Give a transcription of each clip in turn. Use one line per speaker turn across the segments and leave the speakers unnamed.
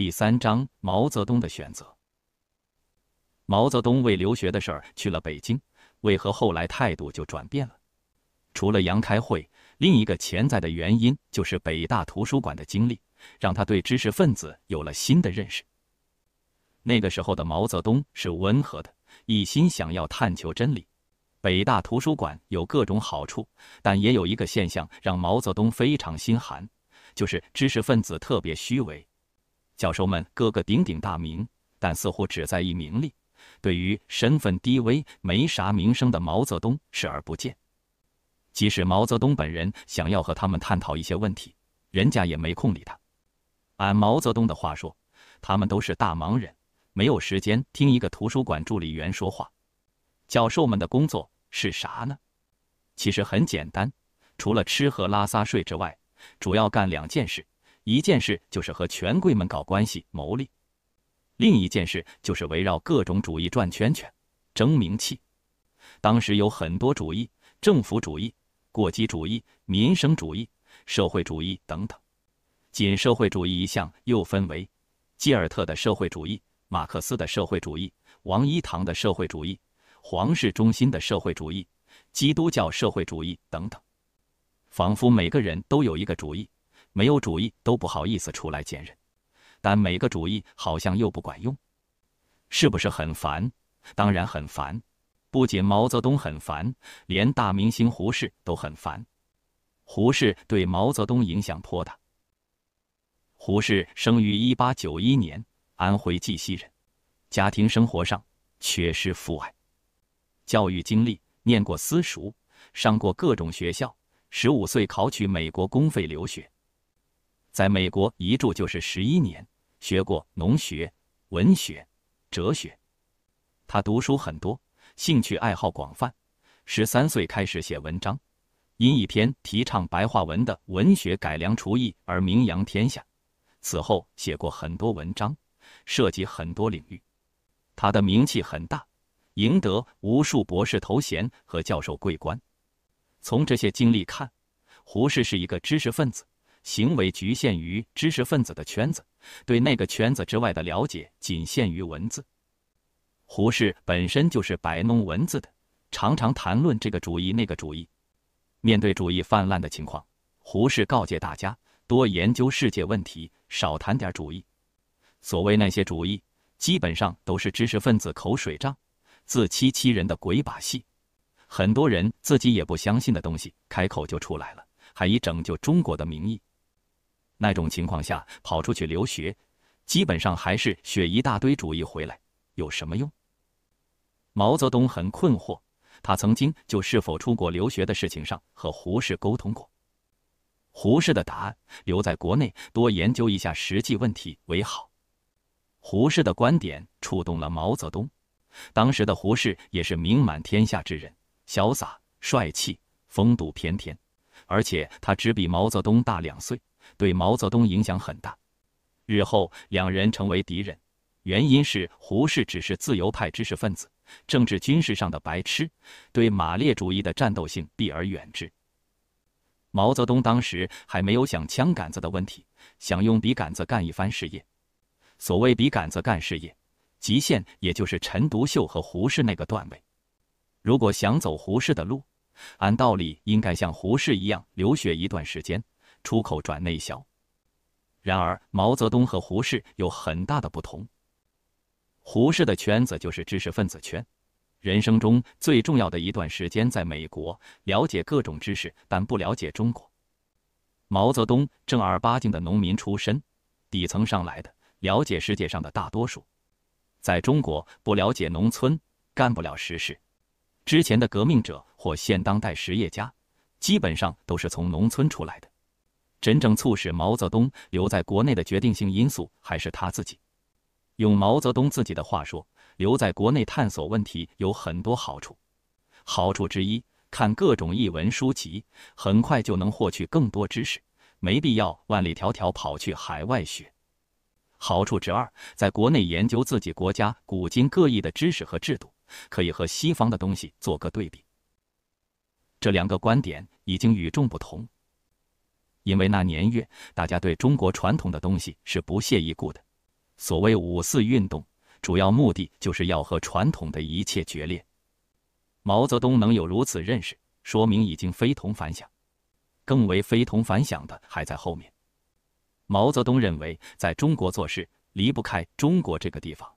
第三章，毛泽东的选择。毛泽东为留学的事儿去了北京，为何后来态度就转变了？除了杨开慧，另一个潜在的原因就是北大图书馆的经历，让他对知识分子有了新的认识。那个时候的毛泽东是温和的，一心想要探求真理。北大图书馆有各种好处，但也有一个现象让毛泽东非常心寒，就是知识分子特别虚伪。教授们个个鼎鼎大名，但似乎只在意名利，对于身份低微、没啥名声的毛泽东视而不见。即使毛泽东本人想要和他们探讨一些问题，人家也没空理他。按毛泽东的话说，他们都是大忙人，没有时间听一个图书馆助理员说话。教授们的工作是啥呢？其实很简单，除了吃喝拉撒睡之外，主要干两件事。一件事就是和权贵们搞关系谋利，另一件事就是围绕各种主义转圈圈，争名气。当时有很多主义：政府主义、过激主义、民生主义、社会主义等等。仅社会主义一项，又分为基尔特的社会主义、马克思的社会主义、王一堂的社会主义、皇室中心的社会主义、基督教社会主义等等。仿佛每个人都有一个主义。没有主意都不好意思出来见人，但每个主意好像又不管用，是不是很烦？当然很烦。不仅毛泽东很烦，连大明星胡适都很烦。胡适对毛泽东影响颇大。胡适生于一八九一年，安徽绩溪人，家庭生活上缺失父爱，教育经历念过私塾，上过各种学校，十五岁考取美国公费留学。在美国一住就是十一年，学过农学、文学、哲学。他读书很多，兴趣爱好广泛。十三岁开始写文章，因一篇提倡白话文的文学改良厨艺而名扬天下。此后写过很多文章，涉及很多领域。他的名气很大，赢得无数博士头衔和教授桂冠。从这些经历看，胡适是一个知识分子。行为局限于知识分子的圈子，对那个圈子之外的了解仅限于文字。胡适本身就是摆弄文字的，常常谈论这个主义那个主义。面对主义泛滥的情况，胡适告诫大家多研究世界问题，少谈点主义。所谓那些主义，基本上都是知识分子口水仗、自欺欺人的鬼把戏。很多人自己也不相信的东西，开口就出来了，还以拯救中国的名义。那种情况下跑出去留学，基本上还是学一大堆主义回来，有什么用？毛泽东很困惑，他曾经就是否出国留学的事情上和胡适沟通过。胡适的答案：留在国内多研究一下实际问题为好。胡适的观点触动了毛泽东。当时的胡适也是名满天下之人，潇洒帅气，风度翩翩，而且他只比毛泽东大两岁。对毛泽东影响很大，日后两人成为敌人，原因是胡适只是自由派知识分子，政治军事上的白痴，对马列主义的战斗性避而远之。毛泽东当时还没有想枪杆子的问题，想用笔杆子干一番事业。所谓笔杆子干事业，极限也就是陈独秀和胡适那个段位。如果想走胡适的路，按道理应该像胡适一样留学一段时间。出口转内销。然而，毛泽东和胡适有很大的不同。胡适的圈子就是知识分子圈，人生中最重要的一段时间在美国，了解各种知识，但不了解中国。毛泽东正儿八经的农民出身，底层上来的，了解世界上的大多数，在中国不了解农村，干不了实事。之前的革命者或现当代实业家，基本上都是从农村出来的。真正促使毛泽东留在国内的决定性因素还是他自己。用毛泽东自己的话说：“留在国内探索问题有很多好处。好处之一，看各种译文书籍，很快就能获取更多知识，没必要万里迢迢跑去海外学。好处之二，在国内研究自己国家古今各异的知识和制度，可以和西方的东西做个对比。这两个观点已经与众不同。”因为那年月，大家对中国传统的东西是不屑一顾的。所谓五四运动，主要目的就是要和传统的一切决裂。毛泽东能有如此认识，说明已经非同凡响。更为非同凡响的还在后面。毛泽东认为，在中国做事离不开中国这个地方。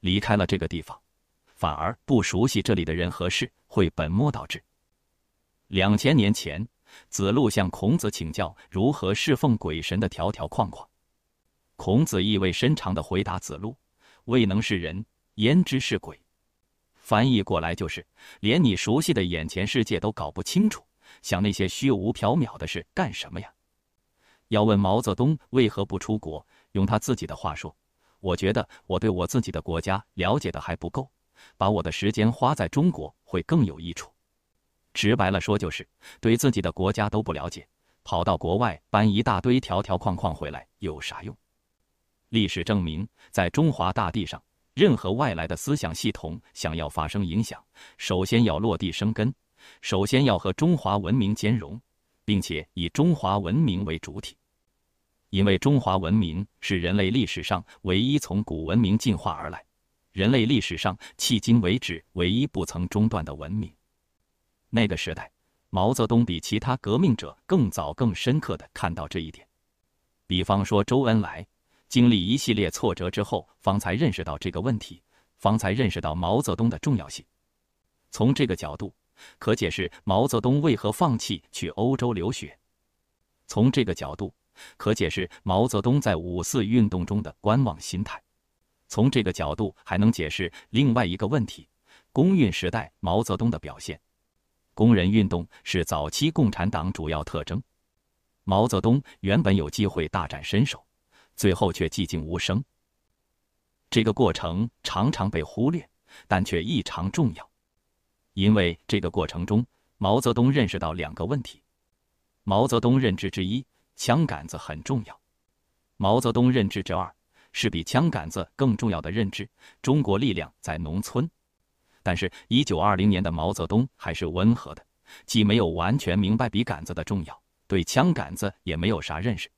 离开了这个地方，反而不熟悉这里的人和事，会本末倒置。两千年前。子路向孔子请教如何侍奉鬼神的条条框框，孔子意味深长地回答子路：“未能是人，焉知是鬼？”翻译过来就是：连你熟悉的眼前世界都搞不清楚，想那些虚无缥缈的事干什么呀？要问毛泽东为何不出国，用他自己的话说：“我觉得我对我自己的国家了解的还不够，把我的时间花在中国会更有益处。”直白了说，就是对自己的国家都不了解，跑到国外搬一大堆条条框框回来，有啥用？历史证明，在中华大地上，任何外来的思想系统想要发生影响，首先要落地生根，首先要和中华文明兼容，并且以中华文明为主体。因为中华文明是人类历史上唯一从古文明进化而来，人类历史上迄今为止唯一不曾中断的文明。那个时代，毛泽东比其他革命者更早、更深刻的看到这一点。比方说，周恩来经历一系列挫折之后，方才认识到这个问题，方才认识到毛泽东的重要性。从这个角度，可解释毛泽东为何放弃去欧洲留学；从这个角度，可解释毛泽东在五四运动中的观望心态；从这个角度，还能解释另外一个问题：工运时代毛泽东的表现。工人运动是早期共产党主要特征。毛泽东原本有机会大展身手，最后却寂静无声。这个过程常常被忽略，但却异常重要，因为这个过程中，毛泽东认识到两个问题：毛泽东认知之一，枪杆子很重要；毛泽东认知之二，是比枪杆子更重要的认知——中国力量在农村。但是，一九二零年的毛泽东还是温和的，既没有完全明白笔杆子的重要，对枪杆子也没有啥认识。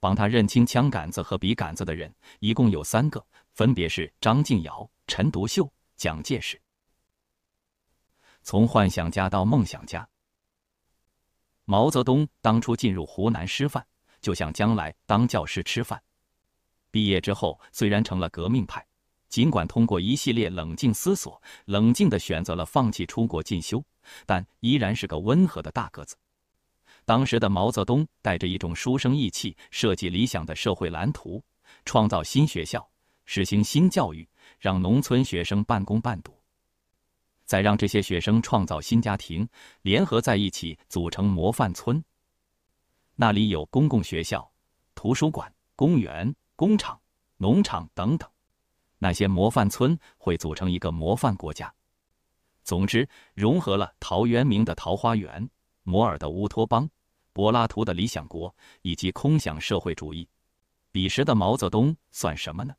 帮他认清枪杆子和笔杆子的人一共有三个，分别是张敬尧、陈独秀、蒋介石。从幻想家到梦想家，毛泽东当初进入湖南师范，就想将来当教师吃饭。毕业之后，虽然成了革命派。尽管通过一系列冷静思索，冷静地选择了放弃出国进修，但依然是个温和的大个子。当时的毛泽东带着一种书生意气，设计理想的社会蓝图，创造新学校，实行新教育，让农村学生半工半读，再让这些学生创造新家庭，联合在一起组成模范村。那里有公共学校、图书馆、公园、工厂、农场等等。那些模范村会组成一个模范国家。总之，融合了陶渊明的桃花源、摩尔的乌托邦、柏拉图的理想国以及空想社会主义。彼时的毛泽东算什么呢？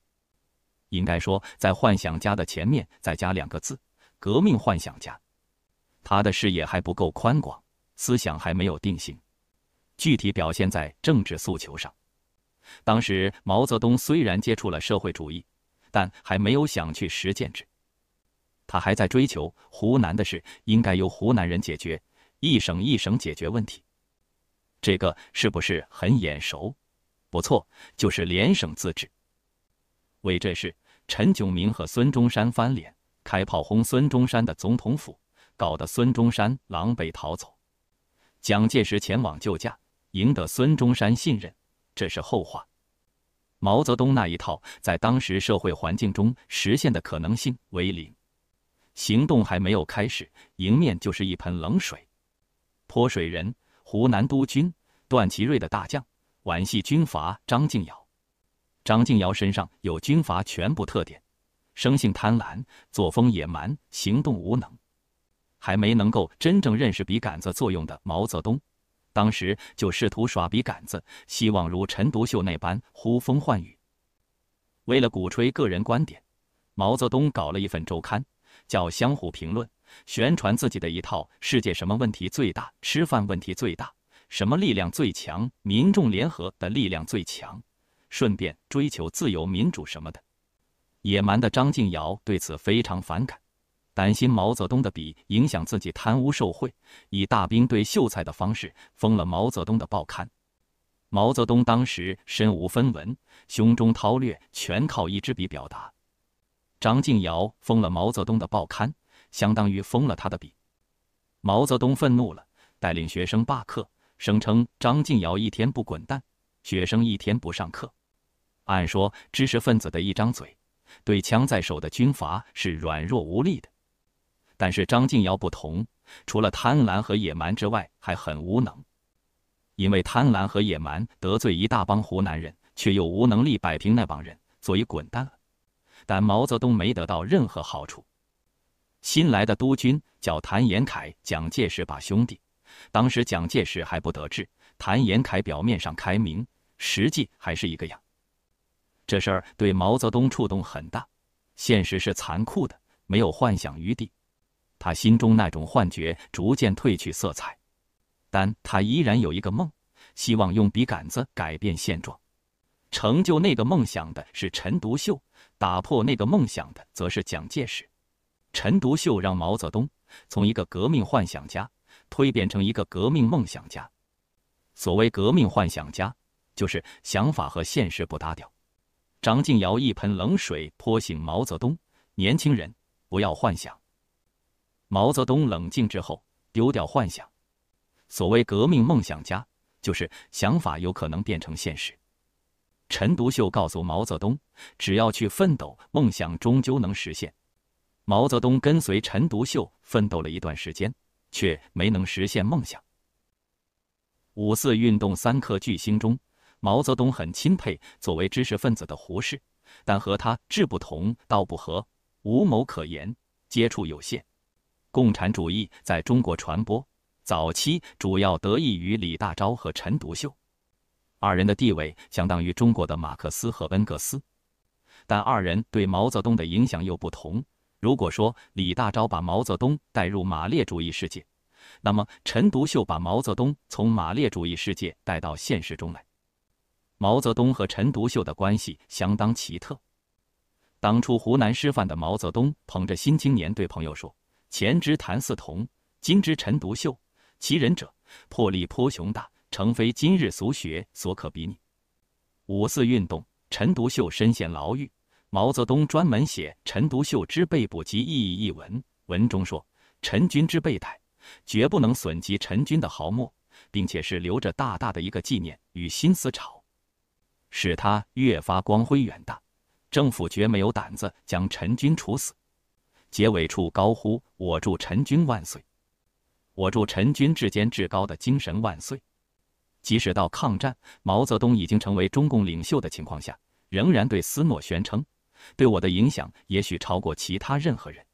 应该说，在幻想家的前面再加两个字：革命幻想家。他的视野还不够宽广，思想还没有定型。具体表现在政治诉求上，当时毛泽东虽然接触了社会主义。但还没有想去实践之，他还在追求湖南的事应该由湖南人解决，一省一省解决问题。这个是不是很眼熟？不错，就是联省自治。为这事，陈炯明和孙中山翻脸，开炮轰孙中山的总统府，搞得孙中山狼狈逃走。蒋介石前往救驾，赢得孙中山信任，这是后话。毛泽东那一套，在当时社会环境中实现的可能性为零。行动还没有开始，迎面就是一盆冷水。泼水人，湖南督军段祺瑞的大将，皖系军阀张敬尧。张敬尧身上有军阀全部特点：生性贪婪，作风野蛮，行动无能。还没能够真正认识笔杆子作用的毛泽东。当时就试图耍笔杆子，希望如陈独秀那般呼风唤雨。为了鼓吹个人观点，毛泽东搞了一份周刊，叫《相互评论》，宣传自己的一套：世界什么问题最大？吃饭问题最大。什么力量最强？民众联合的力量最强。顺便追求自由民主什么的。野蛮的张静尧对此非常反感。担心毛泽东的笔影响自己贪污受贿，以大兵对秀才的方式封了毛泽东的报刊。毛泽东当时身无分文，胸中韬略全靠一支笔表达。张静尧封了毛泽东的报刊，相当于封了他的笔。毛泽东愤怒了，带领学生罢课，声称张静尧一天不滚蛋，学生一天不上课。按说，知识分子的一张嘴，对枪在手的军阀是软弱无力的。但是张敬尧不同，除了贪婪和野蛮之外，还很无能。因为贪婪和野蛮得罪一大帮湖南人，却又无能力摆平那帮人，所以滚蛋了。但毛泽东没得到任何好处。新来的督军叫谭延闿，蒋介石把兄弟。当时蒋介石还不得志，谭延闿表面上开明，实际还是一个样。这事儿对毛泽东触动很大。现实是残酷的，没有幻想余地。他心中那种幻觉逐渐褪去色彩，但他依然有一个梦，希望用笔杆子改变现状。成就那个梦想的是陈独秀，打破那个梦想的则是蒋介石。陈独秀让毛泽东从一个革命幻想家蜕变成一个革命梦想家。所谓革命幻想家，就是想法和现实不搭调。张静尧一盆冷水泼醒毛泽东：年轻人，不要幻想。毛泽东冷静之后，丢掉幻想。所谓革命梦想家，就是想法有可能变成现实。陈独秀告诉毛泽东，只要去奋斗，梦想终究能实现。毛泽东跟随陈独秀奋斗了一段时间，却没能实现梦想。五四运动三颗巨星中，毛泽东很钦佩作为知识分子的胡适，但和他志不同道不合，无谋可言，接触有限。共产主义在中国传播早期，主要得益于李大钊和陈独秀，二人的地位相当于中国的马克思和恩格斯，但二人对毛泽东的影响又不同。如果说李大钊把毛泽东带入马列主义世界，那么陈独秀把毛泽东从马列主义世界带到现实中来。毛泽东和陈独秀的关系相当奇特。当初湖南师范的毛泽东捧着《新青年》对朋友说。前之谭嗣同，今之陈独秀，其人者，魄力颇雄大，诚非今日俗学所可比拟。五四运动，陈独秀身陷牢狱，毛泽东专门写《陈独秀之被捕及意义》一文，文中说：“陈军之被逮，绝不能损及陈军的毫末，并且是留着大大的一个纪念与新思潮，使他越发光辉远大。政府绝没有胆子将陈军处死。”结尾处高呼：“我祝陈军万岁！我祝陈军至坚至高的精神万岁！”即使到抗战，毛泽东已经成为中共领袖的情况下，仍然对斯诺宣称：“对我的影响也许超过其他任何人。”《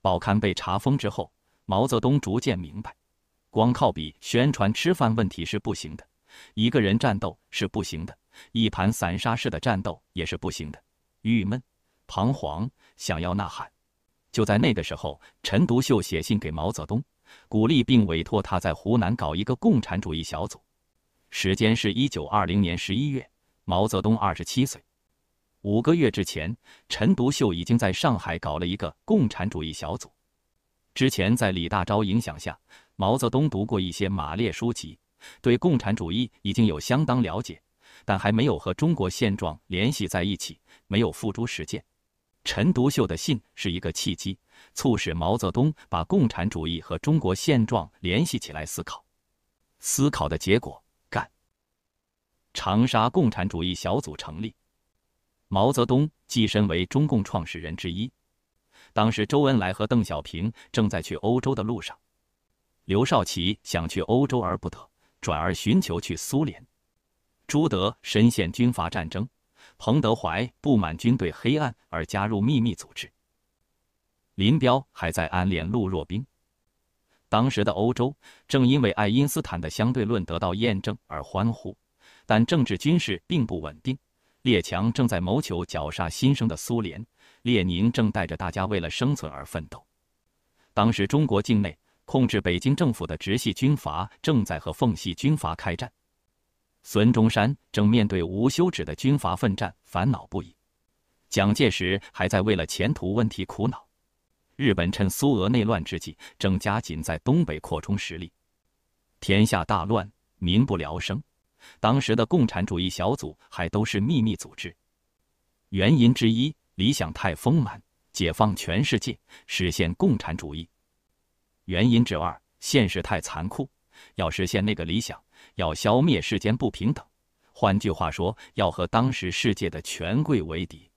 报刊》被查封之后，毛泽东逐渐明白，光靠笔宣传吃饭问题是不行的，一个人战斗是不行的，一盘散沙式的战斗也是不行的。郁闷、彷徨，想要呐喊。就在那个时候，陈独秀写信给毛泽东，鼓励并委托他在湖南搞一个共产主义小组。时间是一九二零年十一月，毛泽东二十七岁。五个月之前，陈独秀已经在上海搞了一个共产主义小组。之前在李大钊影响下，毛泽东读过一些马列书籍，对共产主义已经有相当了解，但还没有和中国现状联系在一起，没有付诸实践。陈独秀的信是一个契机，促使毛泽东把共产主义和中国现状联系起来思考。思考的结果，干长沙共产主义小组成立。毛泽东跻身为中共创始人之一，当时周恩来和邓小平正在去欧洲的路上，刘少奇想去欧洲而不得，转而寻求去苏联。朱德深陷军阀战争。彭德怀不满军队黑暗而加入秘密组织。林彪还在暗恋陆若冰。当时的欧洲正因为爱因斯坦的相对论得到验证而欢呼，但政治军事并不稳定，列强正在谋求绞杀新生的苏联。列宁正带着大家为了生存而奋斗。当时中国境内控制北京政府的直系军阀正在和奉系军阀开战。孙中山正面对无休止的军阀奋战，烦恼不已；蒋介石还在为了前途问题苦恼。日本趁苏俄内乱之际，正加紧在东北扩充实力。天下大乱，民不聊生。当时的共产主义小组还都是秘密组织。原因之一，理想太丰满，解放全世界，实现共产主义；原因之二，现实太残酷，要实现那个理想。要消灭世间不平等，换句话说，要和当时世界的权贵为敌。